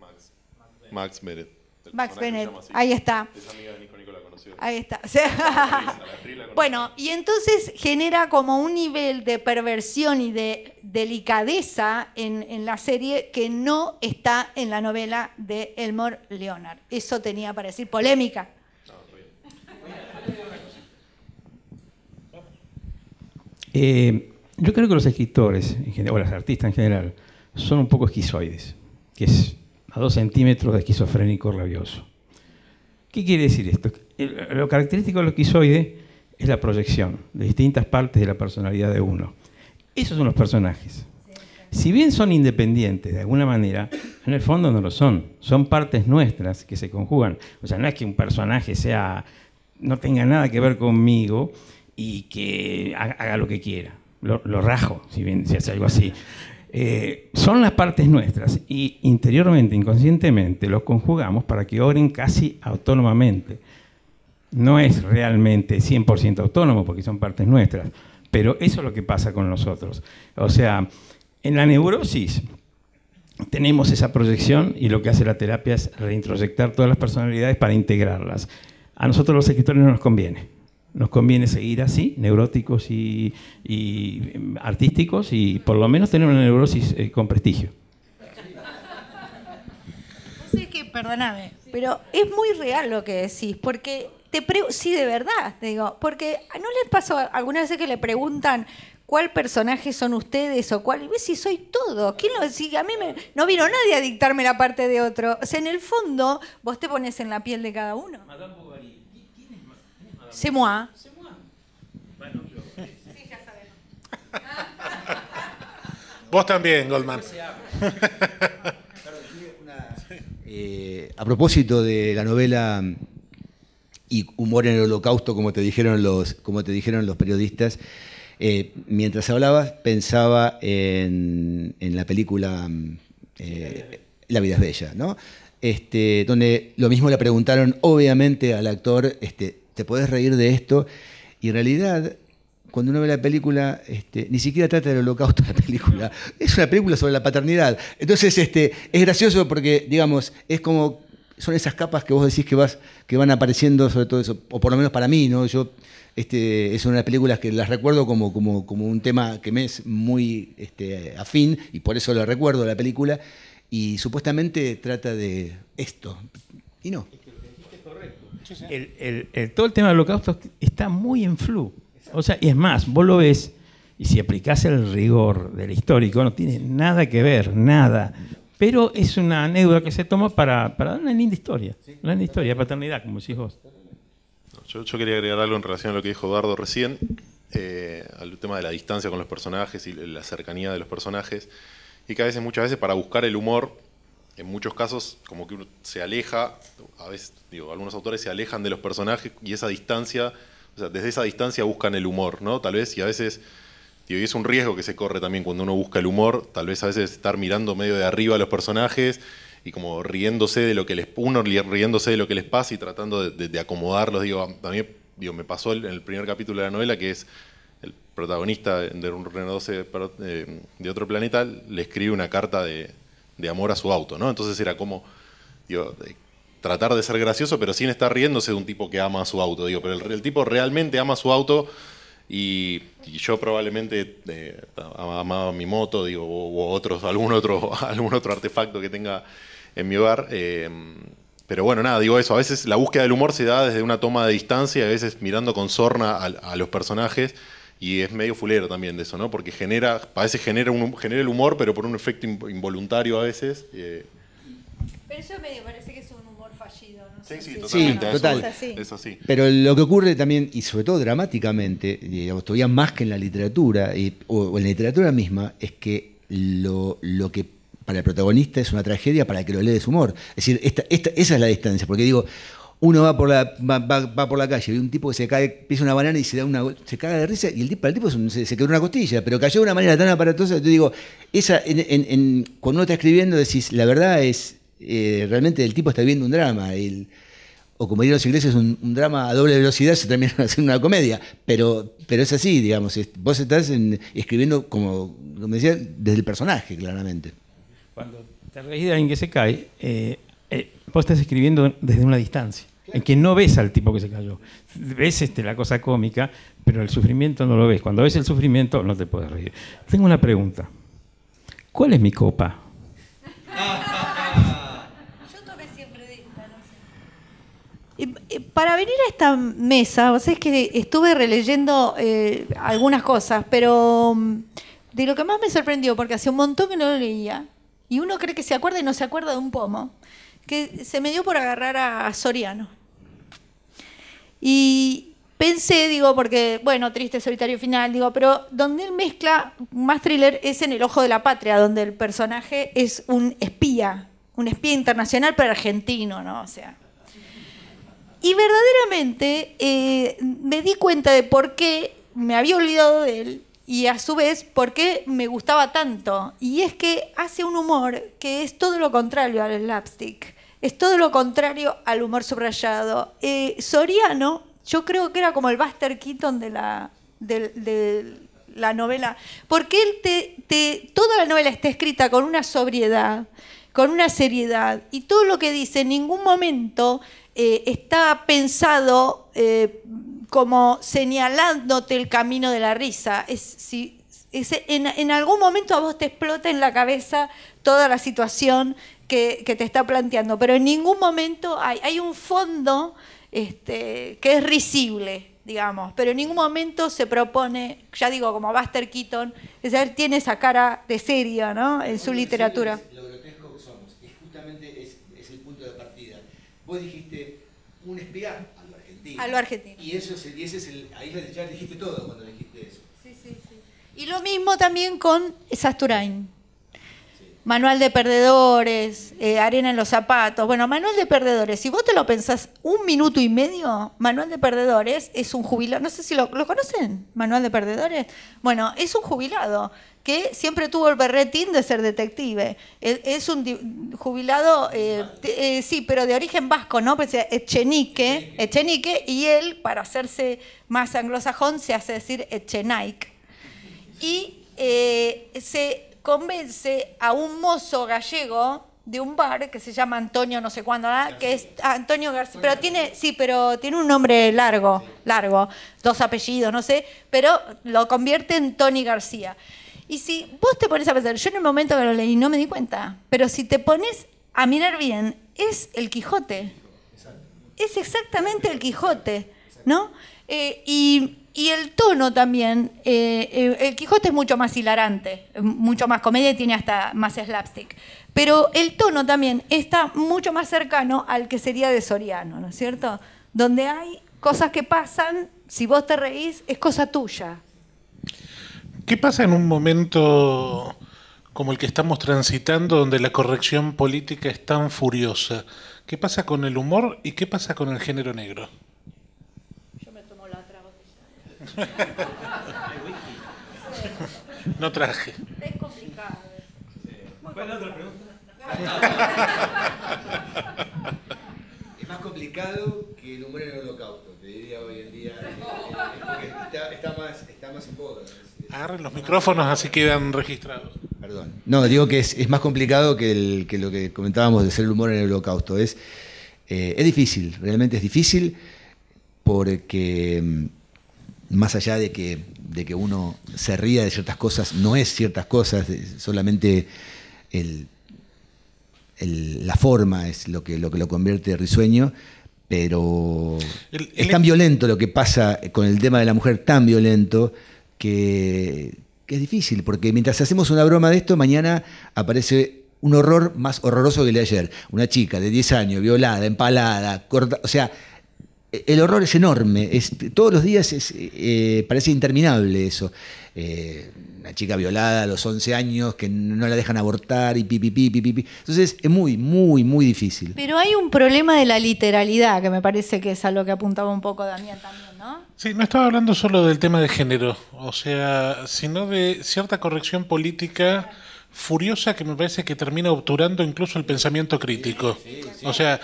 Max. Max Bennett. Max Bennett. Ahí está. amiga de Nico, Ahí está. bueno, y entonces genera como un nivel de perversión y de delicadeza en, en la serie que no está en la novela de Elmore Leonard. Eso tenía para decir polémica. Eh, yo creo que los escritores, o los artistas en general, son un poco esquizoides, que es a dos centímetros de esquizofrénico rabioso. ¿Qué quiere decir esto? Eh, lo característico de los esquizoides es la proyección de distintas partes de la personalidad de uno. Esos son los personajes. Si bien son independientes de alguna manera, en el fondo no lo son. Son partes nuestras que se conjugan. O sea, no es que un personaje sea no tenga nada que ver conmigo, y que haga lo que quiera. Lo, rajo, si bien si hace algo así. Eh, son las partes nuestras y interiormente, inconscientemente, los conjugamos para que obren casi autónomamente. No es realmente 100% autónomo porque son partes nuestras, pero eso es lo que pasa con nosotros. O sea, en la neurosis tenemos esa proyección y lo que hace la terapia es reintroyectar todas las personalidades para integrarlas. A nosotros los escritores no nos conviene nos conviene seguir así, neuróticos y, mm, artísticos, y por lo menos tener una neurosis eh, con prestigio. que, perdóname, pero es muy real lo que decís, porque te sí, de verdad, digo, porque ah, ¿no les pasó alguna vez que le preguntan cuál personaje son ustedes o cuál. y ¿Ves si soy todo? ¿Quién lo si A mí me, no vino nadie a dictarme la parte de otro. O sea, en el fondo, vos te pones en la piel de cada uno. C'est moi. Eh, sí, ya sabemos. Vos también, Goldman. Eh, a propósito de la novela mm, y humor en el holocausto, como te dijeron los, como te dijeron los periodistas, eh, mientras hablabas pensaba en, la película mm, La vida es bella, ¿no? Este, donde lo mismo le preguntaron obviamente al actor, este, te podés reír de esto. Y en realidad, cuando uno ve la película, este, ni siquiera trata del holocausto la película. Es una película sobre la paternidad. Entonces, este, es gracioso porque, digamos, es como. Son esas capas que vos decís que vas, que van apareciendo, sobre todo eso, o por lo menos para mí, ¿no? Yo este, es una de las películas que las recuerdo como, como, como un tema que me es muy este, afín y por eso lo recuerdo la película. Y supuestamente trata de esto. Y no. El, todo el tema del holocausto está muy en flu. O sea, y es más, vos lo ves, y si aplicás el rigor del histórico, no tiene nada que ver, nada. Pero es una anécdota que se toma para, para dar una linda historia, una linda historia paternidad, como decís vos. Yo, quería agregar algo en relación a lo que dijo Eduardo recién, eh, al tema de la distancia con los personajes y la cercanía de los personajes, y que a veces, muchas veces, para buscar el humor, en muchos casos como que uno se aleja, a veces digo, algunos autores se alejan de los personajes y esa distancia, o sea, desde esa distancia buscan el humor, ¿no? Tal vez y a veces y es un riesgo que se corre también cuando uno busca el humor, tal vez a veces estar mirando medio de arriba a los personajes y como riéndose de lo que les uno riéndose de lo que les pasa y tratando de, acomodarlos, digo, también digo, me pasó en el primer capítulo de la novela que es el protagonista de un reno 12 eh, de otro planeta le escribe una carta de de amor a su auto, ¿no? Entonces era como, digo, tratar de ser gracioso, pero sin estar riéndose de un tipo que ama a su auto, digo, pero el, tipo realmente ama su auto y, yo probablemente eh, amaba mi moto, digo, o, otros, algún otro, algún otro artefacto que tenga en mi hogar. Eh, pero bueno, nada, digo eso. A veces la búsqueda del humor se da desde una toma de distancia, a veces mirando con sorna a los personajes y es medio fulero también de eso, ¿no? Porque genera, a veces genera, genera el humor, pero por un efecto involuntario a veces. Eh. Pero eso me parece que es un humor fallido, ¿no? Sí, sí, totalmente. Eso, sí. Pero lo que ocurre también, y sobre todo dramáticamente, todavía más que en la literatura, o, en la literatura misma, es que lo, lo que para el protagonista es una tragedia, para que lo lee es humor. Es decir, esa es la distancia, porque digo, uno va por la, va, va, por la calle, y un tipo que se cae, pisa una banana y se da una se caga de risa, y el tipo, el tipo se, se una costilla, pero cayó de una manera tan aparatosa, yo digo, esa, en, cuando uno está escribiendo, decís, la verdad es, eh, realmente el tipo está viendo un drama, el, o como dirían los ingleses, un, drama a doble velocidad se termina haciendo una comedia, pero, pero es así, digamos, vos estás escribiendo, como, como decía, desde el personaje, claramente. Cuando te reís de alguien que se cae, eh, eh, vos estás escribiendo desde una distancia, en que no ves al tipo que se cayó. Ves este, la cosa cómica, pero el sufrimiento no lo ves. Cuando ves el sufrimiento, no te puedes reír. Tengo una pregunta. ¿Cuál es mi copa? Yo siempre de Para venir a esta mesa, vos sabés que estuve releyendo eh, algunas cosas, pero mm, de lo que más me sorprendió, porque hace un montón que no lo leía, y uno cree que se acuerda y no se acuerda de un pomo que se me dio por agarrar a Soriano. Y pensé, digo, porque, bueno, triste, solitario final, digo, pero donde él mezcla más thriller es en El Ojo de la Patria, donde el personaje es un espía, un espía internacional pero argentino, ¿no? O sea. Y verdaderamente eh, me di cuenta de por qué me había olvidado de él y a su vez por qué me gustaba tanto. Y es que hace un humor que es todo lo contrario al slapstick. Es todo lo contrario al humor subrayado. Eh, Soriano, yo creo que era como el Buster Keaton de la, la novela, porque él te, toda la novela está escrita con una sobriedad, con una seriedad, y todo lo que dice en ningún momento eh, está pensado eh, como señalándote el camino de la risa. Es, si, en, algún momento a vos te explota en la cabeza toda la situación que, te está planteando, pero en ningún momento hay, un fondo este, que es risible, digamos, pero en ningún momento se propone, ya digo, como Buster Keaton, es decir, tiene esa cara de serio ¿no? en su literatura. lo grotesco que somos, es justamente es, el punto de partida. Vos dijiste un espía a lo argentino. Y, eso es el, ahí ya dijiste todo cuando dijiste eso. Sí, sí, sí. Y lo mismo también con Sasturain. Manual de perdedores, eh, arena en los zapatos. Bueno, manual de perdedores, si vos te lo pensás un minuto y medio, manual de perdedores es un jubilado. No sé si lo, conocen, manual de perdedores. Bueno, es un jubilado que siempre tuvo el berretín de ser detective. E, es un jubilado, eh, eh, sí, pero de origen vasco, ¿no? Pues, Echenique, Echenique, y él, para hacerse más anglosajón, se hace decir Echenike. Y se convence a un mozo gallego de un bar que se llama Antonio no sé cuándo, ¿verdad? que es ah, Antonio García, pero tiene, sí, pero tiene un nombre largo, largo, dos apellidos, no sé, pero lo convierte en Tony García. Y si vos te pones a pensar, yo en el momento que lo leí no me di cuenta, pero si te pones a mirar bien, es el Quijote. Es exactamente el Quijote, ¿no? Eh, y y el tono también, eh, eh, el Quijote es mucho más hilarante, mucho más comedia y tiene hasta más slapstick. Pero el tono también está mucho más cercano al que sería de Soriano, ¿no es cierto? Donde hay cosas que pasan, si vos te reís, es cosa tuya. ¿Qué pasa en un momento como el que estamos transitando, donde la corrección política es tan furiosa? ¿Qué pasa con el humor y qué pasa con el género negro? No traje. Es complicado. ¿Cuál es la otra pregunta? es más complicado que el humor en el holocausto, te diría hoy en día. Está, más, está más en boda. Agarren los micrófonos, así quedan registrados. Perdón. No, digo que es, es más complicado que, el, que, lo que comentábamos de ser el humor en el holocausto. Es, eh, es difícil, realmente es difícil porque mm, más allá de que, de que uno se ría de ciertas cosas, no es ciertas cosas, solamente el, la forma es lo que, lo que lo convierte risueño, pero es tan violento lo que pasa con el tema de la mujer, tan violento, que, es difícil, porque mientras hacemos una broma de esto, mañana aparece un horror más horroroso que el de ayer. Una chica de 10 años, violada, empalada, corta, o sea, el horror es enorme, es, todos los días es, eh, parece interminable eso. Eh, una chica violada a los 11 años que no la dejan abortar y pipi pipi pipi. Entonces es muy, muy, muy difícil. Pero hay un problema de la literalidad que me parece que es a lo que apuntaba un poco Damián también, ¿no? Sí, no estaba hablando solo del tema de género, o sea, sino de cierta corrección política furiosa que me parece que termina obturando incluso el pensamiento crítico. o sea,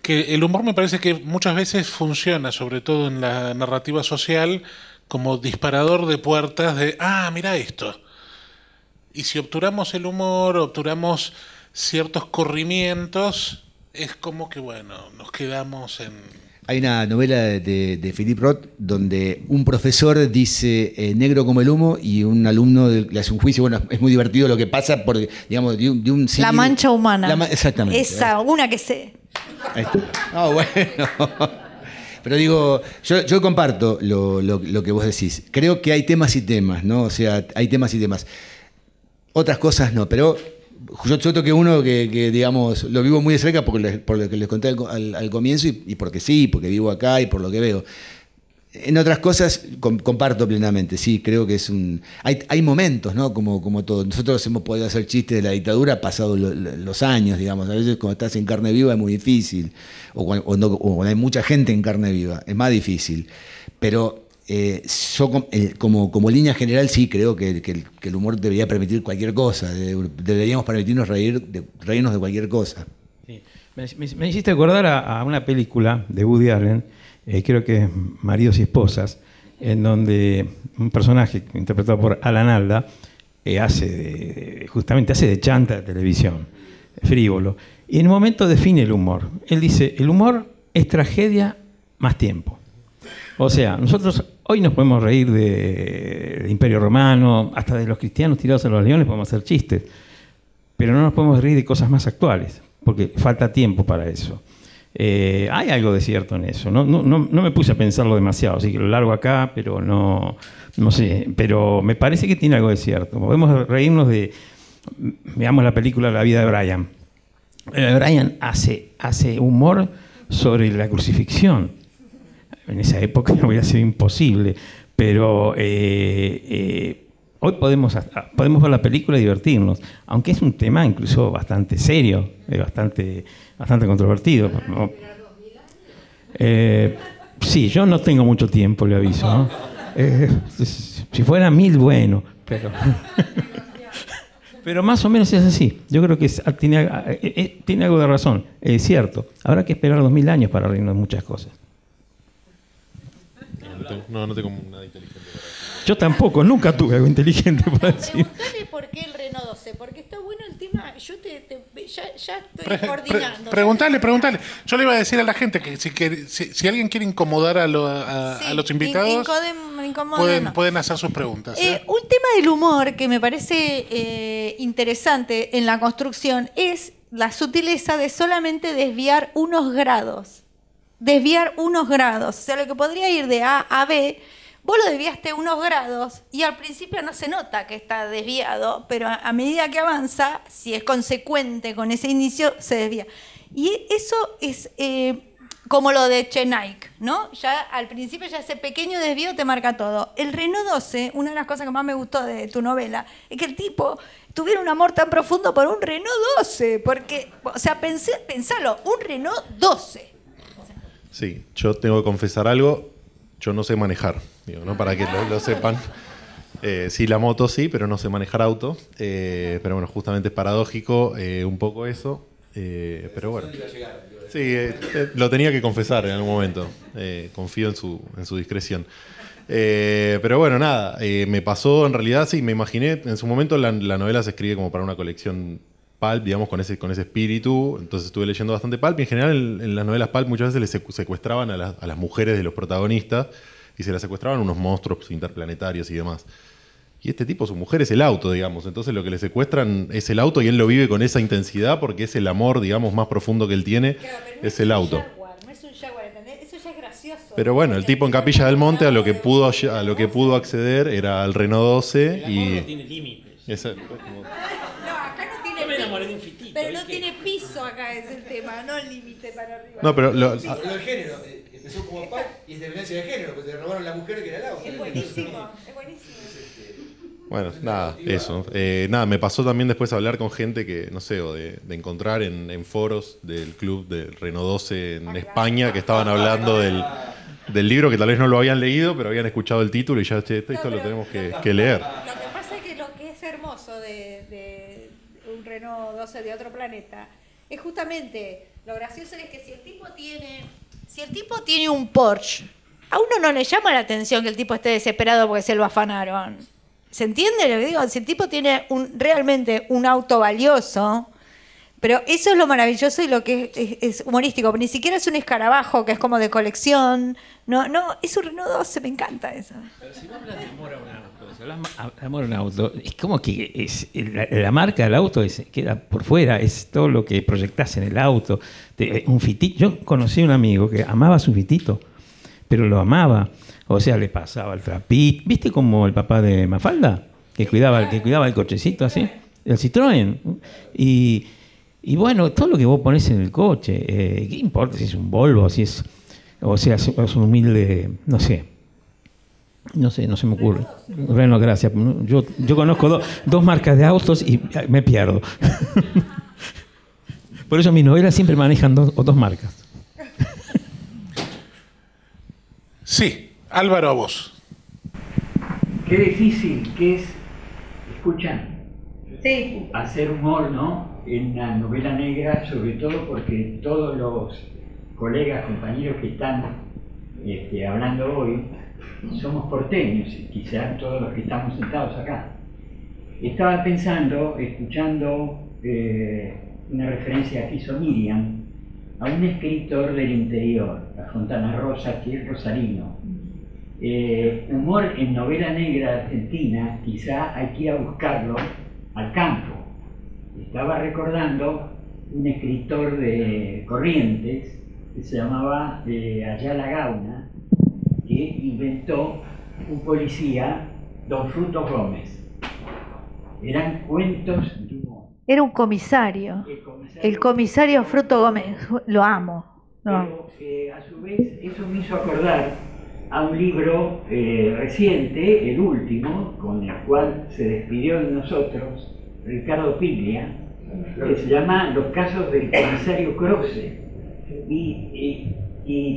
que el humor me parece que muchas veces funciona, sobre todo en la narrativa social, como disparador de puertas de, ah, mira esto. Y si obturamos el humor, obturamos ciertos corrimientos, es como que, bueno, nos quedamos en hay una novela de, de, Philip Roth donde un profesor dice eh, negro como el humo y un alumno le hace un juicio. Bueno, es muy divertido lo que pasa por digamos, de un. la mancha humana. exactamente. Esa, una que sé. Ah, bueno. Pero digo, yo, comparto lo, que vos decís. Creo que hay temas y temas, ¿no? O sea, hay temas y temas. Otras cosas no, pero yo otro que uno que, digamos, lo vivo muy de cerca por lo, que les conté al, comienzo y, porque sí, porque vivo acá y por lo que veo. En otras cosas comparto plenamente, sí, creo que es un... Hay, momentos, ¿no? Como, como todo. Nosotros hemos podido hacer chistes de la dictadura pasado los años, digamos. A veces cuando estás en carne viva es muy difícil. O o cuando hay mucha gente en carne viva, es más difícil. Pero eh, yo eh, como, como, línea general sí creo que, el, humor debería permitir cualquier cosa, deberíamos permitirnos reír reírnos de cualquier cosa. Me, hiciste acordar a, una película de Woody Allen, eh, creo que es Maridos y Esposas, en donde un personaje interpretado por Alan Alda hace justamente hace de chanta de televisión, frívolo, y en un momento define el humor. Él dice, el humor es tragedia más tiempo. O sea, nosotros hoy nos podemos reír del de Imperio Romano, hasta de los cristianos tirados a los leones podemos hacer chistes, pero no nos podemos reír de cosas más actuales, porque falta tiempo para eso. Eh, hay algo de cierto en eso, no, no, me puse a pensarlo demasiado, así que lo largo acá, pero no, no sé, pero me parece que tiene algo de cierto. Podemos reírnos de, veamos la película La vida de Brian. Brian hace, hace humor sobre la crucifixión en esa época no hubiera sido imposible, pero eh, eh, hoy podemos, podemos ver la película y divertirnos, aunque es un tema incluso bastante serio, bastante, bastante controvertido. mil Eh, sí, yo no tengo mucho tiempo, le aviso. Eh, si fuera mil, bueno, pero... Pero más o menos es así. Yo creo que tiene, tiene, algo de razón. Es cierto. Habrá que esperar dos mil años para reírnos de muchas cosas. No no, tengo nada inteligente Yo tampoco, nunca tuve algo inteligente para Pregúntale por qué el Renault 12, porque está bueno el tema. Yo te, ya, estoy coordinando. pregúntale preguntale, Yo le iba a decir a la gente que si, si, alguien quiere incomodar a, a- los invitados, pueden, pueden hacer sus preguntas. ¿eh? Eh, un tema del humor que me parece eh, interesante en la construcción es la sutileza de solamente desviar unos grados desviar unos grados. O sea, lo que podría ir de A a B, vos lo desviaste unos grados y al principio no se nota que está desviado, pero a medida que avanza, si es consecuente con ese inicio, se desvía. Y eso es eh, como lo de Chenaik, ¿no? Ya al principio ya ese pequeño desvío te marca todo. El Renault 12, una de las cosas que más me gustó de tu novela, es que el tipo tuviera un amor tan profundo por un Renault 12, porque, o sea, pensé, pensalo, un Renault 12 Sí, yo tengo que confesar algo, yo no sé manejar, ¿no? Para que lo, sepan. Eh, sí, la moto sí, pero no sé manejar auto. Eh, pero bueno, justamente es paradójico eh, un poco eso. pero bueno. Sí, lo tenía que confesar en algún momento. confío en su, en su discreción. pero bueno, nada, me pasó en realidad, sí, me imaginé, en su momento la novela se escribe como para una colección digamos, con ese, con ese espíritu. Entonces estuve leyendo bastante Palp Y en general, en, las novelas Palp muchas veces le secuestraban a, las mujeres de los protagonistas y se las secuestraban unos monstruos interplanetarios y demás. Y este tipo, su mujer es el auto, digamos. Entonces lo que le secuestran es el auto y él lo vive con esa intensidad porque es el amor, digamos, más profundo que él tiene, es, el auto. Pero bueno, el tipo en Capilla del Monte a lo que pudo, a lo que pudo acceder era al Renault 12 el y... No tiene límites. Pero no tiene piso acá, es el tema, no el límite para arriba. No, pero lo, género, eh, empezó como paz y es de violencia de género, porque le robaron la mujer que era la otra. Es buenísimo, es buenísimo. Este, bueno, nada, eso. Eh, nada, me pasó también después hablar con gente que, no sé, o de, de encontrar en, foros del club del Reno 12 en ah, España que estaban hablando del, del, libro que tal vez no lo habían leído, pero habían escuchado el título y ya, esto, lo tenemos que, leer. Lo que pasa es que lo que es hermoso de no 12 de otro planeta, es justamente lo gracioso es que si el tipo tiene, si el tipo tiene un Porsche, a uno no le llama la atención que el tipo esté desesperado porque se lo afanaron. ¿Se entiende lo digo? Si el tipo tiene realmente un auto valioso, pero eso es lo maravilloso y lo que es, humorístico. Ni siquiera es un escarabajo que es como de colección. No, no, es un Renault 12, me encanta eso. Pero si no hablas de amor a un auto, si amor a un auto, es como que es, la, marca del auto queda por fuera, es todo lo que proyectas en el auto. Eh, un fitito. Yo conocí un amigo que amaba su fitito, pero lo amaba. O sea, le pasaba el trapito. ¿Viste como el papá de Mafalda? Que cuidaba, que cuidaba el cochecito así. El Citroën. Y y bueno, todo lo que vos pones en el coche, eh, ¿qué importa si es un Volvo, si es, o sea, si es un humilde, no sé, no sé, no se me ocurre. Bueno, gracias. Yo, yo conozco dos marcas de autos y me pierdo. Por eso mis novelas siempre manejan dos, dos marcas. Sí, Álvaro, a vos. Qué difícil que es, escuchan, sí. hacer humor, ¿no? en la novela negra, sobre todo porque todos los colegas, compañeros que están este, hablando hoy, somos porteños, quizás todos los que estamos sentados acá. Estaba pensando, escuchando eh, una referencia que hizo Miriam, a un escritor del interior, a Fontana Rosa, que es rosarino. Eh, humor en novela negra argentina, quizá hay que ir a buscarlo al campo, estaba recordando un escritor de Corrientes que se llamaba eh, Ayala Gauna, que inventó un policía, Don Fruto Gómez. Eran cuentos de Era un comisario. El comisario, Fruto Gómez, lo amo. Eh, a su vez, eso me hizo acordar a un libro eh, reciente, el último, con el cual se despidió de nosotros Ricardo Piglia, que se llama Los casos del comisario Croce y,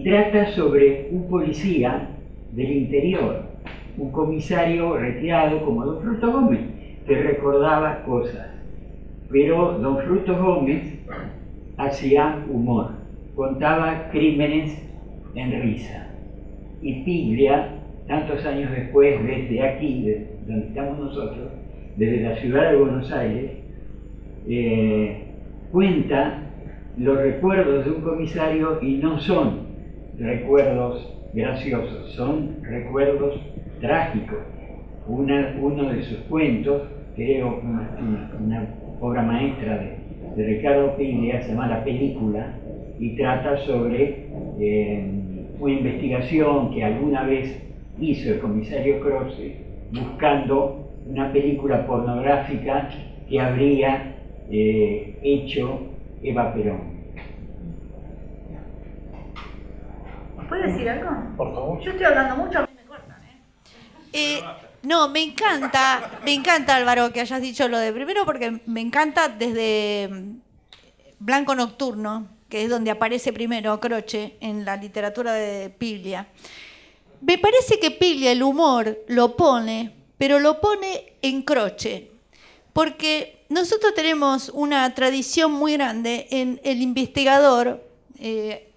trata sobre un policía del interior, un comisario retirado como don Fruto Gómez, que recordaba cosas, pero don Fruto Gómez hacía humor, contaba crímenes en risa. Y Piglia, tantos años después, desde aquí, donde estamos nosotros, desde la ciudad de Buenos Aires, eh, cuenta los recuerdos de un comisario y no son recuerdos graciosos, son recuerdos trágicos. uno de sus cuentos, creo una, una obra maestra de, Ricardo Piglia, se llama La Película, y trata sobre eh, una investigación que alguna vez hizo el comisario Croce buscando una película pornográfica que habría eh, hecho Eva Perón. ¿Puedes decir algo? Por favor. Yo estoy hablando mucho, ¿eh? Eh, no, me encanta, me encanta Álvaro que hayas dicho lo de primero porque me encanta desde mm, Blanco Nocturno, que es donde aparece primero Croce en la literatura de Pilia. Me parece que Piglia el humor lo pone, pero lo pone en Croche porque nosotros tenemos una tradición muy grande en el investigador eh,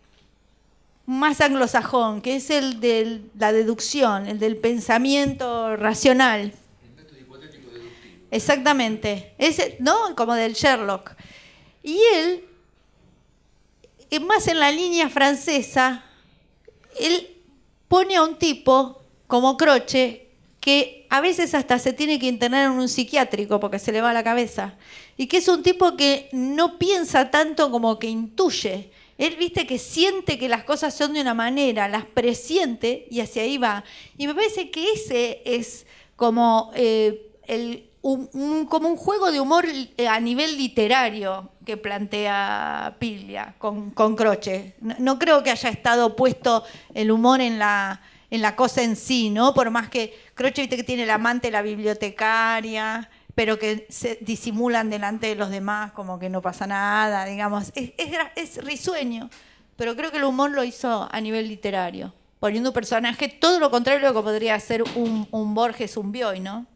más anglosajón, que es el de la deducción, el del pensamiento racional. El hipotético Exactamente, Ese, ¿no? Como del Sherlock. Y él, eh, más en la línea francesa, él pone a un tipo como Croce que a veces hasta se tiene que internar en un psiquiátrico porque se le va la cabeza, y que es un tipo que no piensa tanto como que intuye. Él viste que siente que las cosas son de una manera, las presiente y hacia ahí va. Y me parece que ese es como, eh, un, como un juego de humor eh, a nivel literario que plantea Pilia con, con Croce. No, creo que haya estado puesto el humor en la, en la cosa en sí, ¿no? Por más que que tiene el amante, la bibliotecaria, pero que se disimulan delante de los demás, como que no pasa nada, digamos. Es, risueño, pero creo que el humor lo hizo a nivel literario, poniendo un personaje todo lo contrario de lo que podría ser un, un Borges, un Bioy, ¿no?